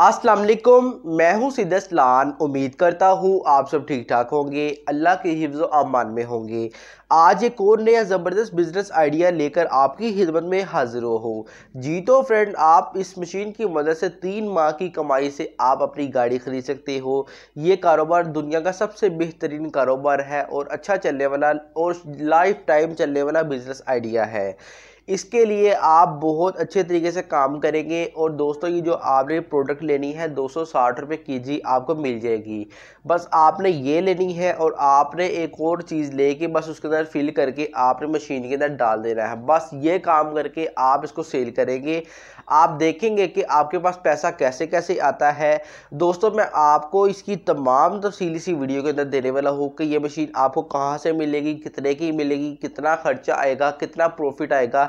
अस्सलाम वालेकुम मैं हूं सीदस्लान उम्मीद करता हूं आप सब ठीक ठाक होंगे अल्लाह के हिफ्ज़ अमान में होंगे आज एक और नया ज़बरदस्त बिज़नेस आइडिया लेकर आपकी खिदमत में हाजिर हो जी तो फ्रेंड आप इस मशीन की मदद से तीन माह की कमाई से आप अपनी गाड़ी ख़रीद सकते हो ये कारोबार दुनिया का सबसे बेहतरीन कारोबार है और अच्छा चलने वाला और लाइफ टाइम चलने वाला बिज़नेस आइडिया है इसके लिए आप बहुत अच्छे तरीके से काम करेंगे और दोस्तों ये जो आपने प्रोडक्ट लेनी है दो सौ साठ रुपये के जी आपको मिल जाएगी बस आपने ये लेनी है और आपने एक और चीज़ लेके बस उसके अंदर फिल करके आपने मशीन के अंदर डाल देना है बस ये काम करके आप इसको सेल करेंगे आप देखेंगे कि आपके पास पैसा कैसे कैसे आता है दोस्तों मैं आपको इसकी तमाम तफसील इसी वीडियो के अंदर देने वाला हूँ कि ये मशीन आपको कहाँ से मिलेगी कितने की मिलेगी कितना खर्चा आएगा कितना प्रॉफिट आएगा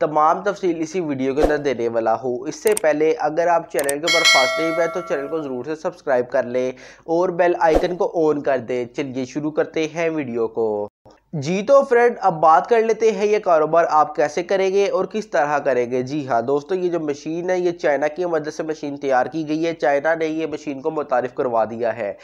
तमाम तफसील इसी वीडियो के अंदर देने वाला हूँ इससे पहले अगर आप चैनल के ऊपर फास्ट नहीं पाए तो चैनल को ज़रूर से सब्सक्राइब कर लें और बेल आइकन को ऑन कर दें चलिए शुरू करते हैं वीडियो को जी तो फ्रेंड अब बात कर लेते हैं ये कारोबार आप कैसे करेंगे और किस तरह करेंगे जी हाँ दोस्तों ये जो मशीन है ये चाइना की मदद से मशीन तैयार की गई है चाइना ने ये मशीन को मुतारफ़ करवा दिया है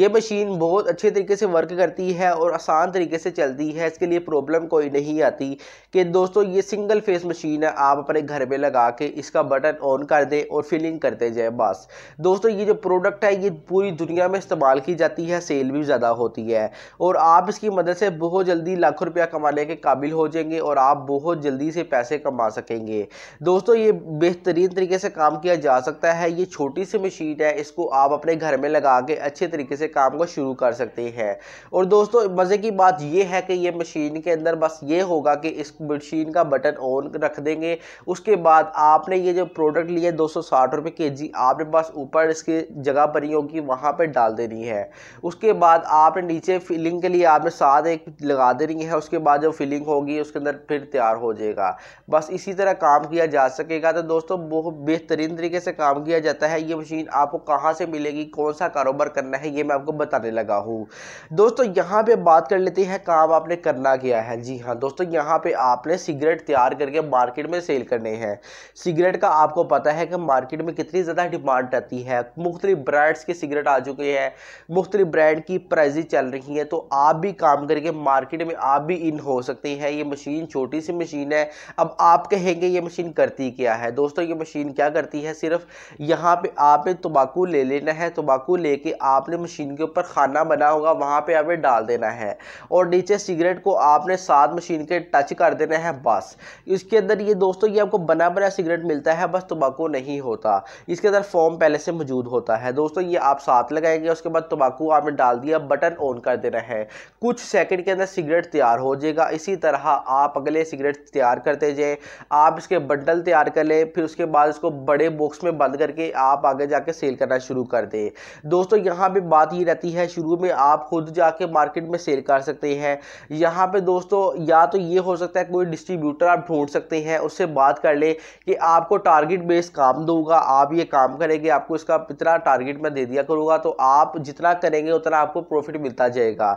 ये मशीन बहुत अच्छे तरीके से वर्क करती है और आसान तरीके से चलती है इसके लिए प्रॉब्लम कोई नहीं आती कि दोस्तों ये सिंगल फेस प्रेस मशीन है आप अपने घर में लगा के इसका बटन ऑन कर दें और फिलिंग करते जाए बस दोस्तों ये जो प्रोडक्ट है ये पूरी दुनिया में इस्तेमाल की जाती है सेल भी ज़्यादा होती है और आप इसकी मदद से बहुत जल्दी लाखों रुपया कमाने के काबिल हो जाएंगे और आप बहुत जल्दी से पैसे कमा सकेंगे दोस्तों ये बेहतरीन तरीके से काम किया जा सकता है ये छोटी सी मशीन है इसको आप अपने घर में लगा के अच्छे तरीके से काम को शुरू कर सकते हैं और दोस्तों मज़े की बात ये है कि ये मशीन के अंदर बस ये होगा कि इस मशीन का बटन ऑन रख देंगे उसके बाद आपने ये जो प्रोडक्ट लिया दो सौ साठ रुपये के जी आपने पास ऊपर इसकी जगह भरी होगी वहाँ पर डाल देनी है उसके बाद आपने नीचे फिलिंग के लिए आपने साथ एक लगा देनी है उसके बाद जो फिलिंग होगी उसके अंदर फिर तैयार हो जाएगा बस इसी तरह काम किया जा सकेगा तो दोस्तों बहुत बेहतरीन तरीके से काम किया जाता है ये मशीन आपको कहाँ से मिलेगी कौन सा कारोबार करना है ये मैं आपको बताने लगा हूँ दोस्तों यहाँ पे बात कर लेते हैं काम आपने करना क्या है जी हाँ दोस्तों यहाँ पे आपने सिगरेट तैयार करके अब मार्केट में सेल करने हैं सिगरेट का आपको पता है कि मार्केट में कितनी ज़्यादा डिमांड रहती है मुख्तलि ब्रांड्स के सिगरेट आ चुके हैं मुख्तलि ब्रांड की प्राइजेज चल रही हैं तो आप भी काम करके मार्केट में आप भी इन हो सकते हैं ये मशीन छोटी सी मशीन है अब आप कहेंगे ये मशीन करती क्या है दोस्तों ये मशीन क्या करती है सिर्फ यहाँ पर आपने तम्बाकू ले लेना है तम्बाकू लेके आपने मशीन के ऊपर खाना बना होगा वहाँ पर आपने डाल देना है और नीचे सिगरेट को आपने सात मशीन के टच कर देना है बस इस इसके अंदर ये दोस्तों ये आपको बना बना सिगरेट मिलता है बस तम्बाकू नहीं होता इसके अंदर फॉर्म पहले से मौजूद होता है दोस्तों ये आप साथ लगाएंगे उसके बाद तम्बाकू आपने डाल दिया बटन ऑन कर देना है कुछ सेकंड के अंदर सिगरेट तैयार हो जाएगा इसी तरह आप अगले सिगरेट तैयार करते जाए आप इसके बंडल तैयार कर लें फिर उसके बाद इसको बड़े बॉक्स में बंद करके आप आगे जाके सेल करना शुरू कर दें दोस्तों यहाँ पे बात ये रहती है शुरू में आप खुद जाके मार्केट में सेल कर सकते हैं यहाँ पे दोस्तों या तो ये हो सकता है कोई डिस्ट्रीब्यूटर आप ढूंढ सकते हैं उससे बात कर ले कि आपको टारगेट बेस काम दूंगा आप ये काम करेंगे आपको इसका इतना टारगेट मैं दे दिया करूंगा तो आप जितना करेंगे उतना आपको प्रॉफिट मिलता जाएगा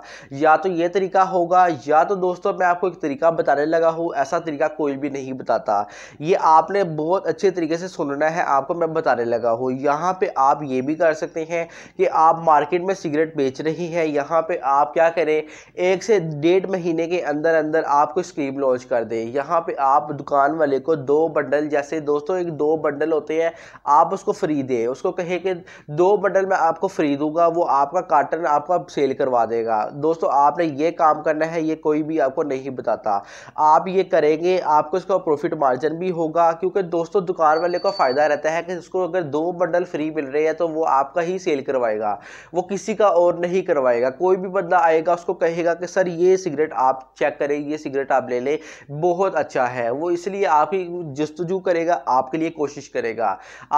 या तो ये तरीका होगा या तो दोस्तों मैं आपको एक तरीका बताने लगा हूँ ऐसा तरीका कोई भी नहीं बताता ये आपने बहुत अच्छे तरीके से सुनना है आपको मैं बताने लगा हूँ यहाँ पर आप ये भी कर सकते हैं कि आप मार्केट में सिगरेट बेच रही हैं यहाँ पर आप क्या करें एक से डेढ़ महीने के अंदर अंदर आपको स्कीम लॉन्च कर दें यहाँ पे आप आप दुकान वाले को दो बंडल जैसे दोस्तों एक दो बंडल होते हैं आप उसको फ्री दें उसको कहे कि दो बंडल मैं आपको फ्री दूंगा वो आपका कार्टन आपका सेल करवा देगा दोस्तों आपने ये काम करना है ये कोई भी आपको नहीं बताता आप ये करेंगे आपको इसका प्रॉफिट मार्जिन भी होगा क्योंकि दोस्तों दुकान वाले को फ़ायदा रहता है कि उसको अगर दो बंडल फ्री मिल रहे हैं तो वो आपका ही सेल करवाएगा वो किसी का और नहीं करवाएगा कोई भी बंदा आएगा उसको कहेगा कि सर ये सिगरेट आप चेक करें ये सिगरेट आप ले लें बहुत अच्छा है वो इसलिए आप ही जस्तजू करेगा आपके लिए कोशिश करेगा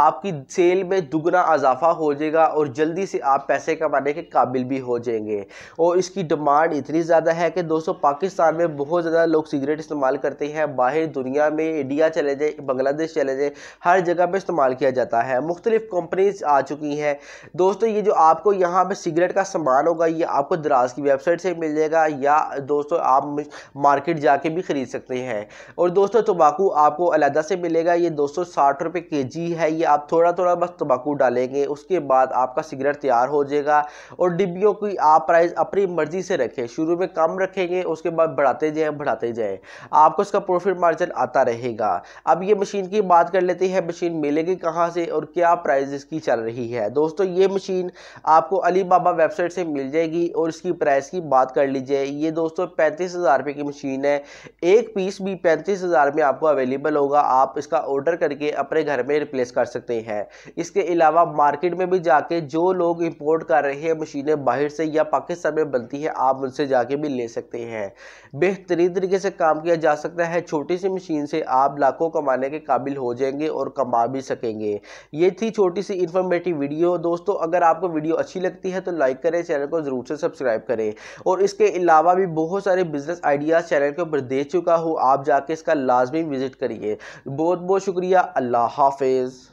आपकी सेल में दुगना इजाफा हो जाएगा और जल्दी से आप पैसे कमाने के काबिल भी हो जाएंगे और इसकी डिमांड इतनी ज़्यादा है कि दोस्तों पाकिस्तान में बहुत ज़्यादा लोग सिगरेट इस्तेमाल करते हैं बाहर दुनिया में इंडिया चले जाए बांग्लादेश चले जाए हर जगह पर इस्तेमाल किया जाता है मुख्तलिफ कंपनीज आ चुकी हैं दोस्तों ये जो आपको यहाँ पर सिगरेट का सामान होगा ये आपको दराज की वेबसाइट से मिल जाएगा या दोस्तों आप मार्केट जाके भी ख़रीद सकते हैं और दोस्तों दोस्तों तम्बाकू आपको अलहदा से मिलेगा ये दो सौ साठ रुपये के जी है ये आप थोड़ा थोड़ा बस तम्बाकू डालेंगे उसके बाद आपका सिगरेट तैयार हो जाएगा और डिब्बियों की आप प्राइस अपनी मर्ज़ी से रखें शुरू में कम रखेंगे उसके बाद बढ़ाते जाएँ बढ़ाते जाएँ आपको इसका प्रॉफिट मार्जिन आता रहेगा अब ये मशीन की बात कर लेते हैं मशीन मिलेगी कहाँ से और क्या प्राइज इसकी चल रही है दोस्तों ये मशीन आपको अली बाबा वेबसाइट से मिल जाएगी और इसकी प्राइस की बात कर लीजिए ये दोस्तों पैंतीस हज़ार रुपये की मशीन है एक पीस भी पैंतीस हज़ार में आपको अवेलेबल होगा आप इसका ऑर्डर करके अपने घर में रिप्लेस कर सकते हैं इसके अलावा मार्केट में भी जाके जो लोग इंपोर्ट कर रहे हैं मशीनें बाहर से या पाकिस्तान में बनती हैं आप उनसे जाके भी ले सकते हैं बेहतरीन तरीके से काम किया जा सकता है छोटी सी मशीन से आप लाखों कमाने के काबिल हो जाएंगे और कमा भी सकेंगे ये थी छोटी सी इन्फॉर्मेटिव वीडियो दोस्तों अगर आपको वीडियो अच्छी लगती है तो लाइक करें चैनल को ज़रूर से सब्सक्राइब करें और इसके अलावा भी बहुत सारे बिजनेस आइडियाज़ चैनल के ऊपर दे चुका हूँ आप जाके इसका लाजमी विज़िट करिए बहुत बहुत शुक्रिया अल्लाह हाफिज़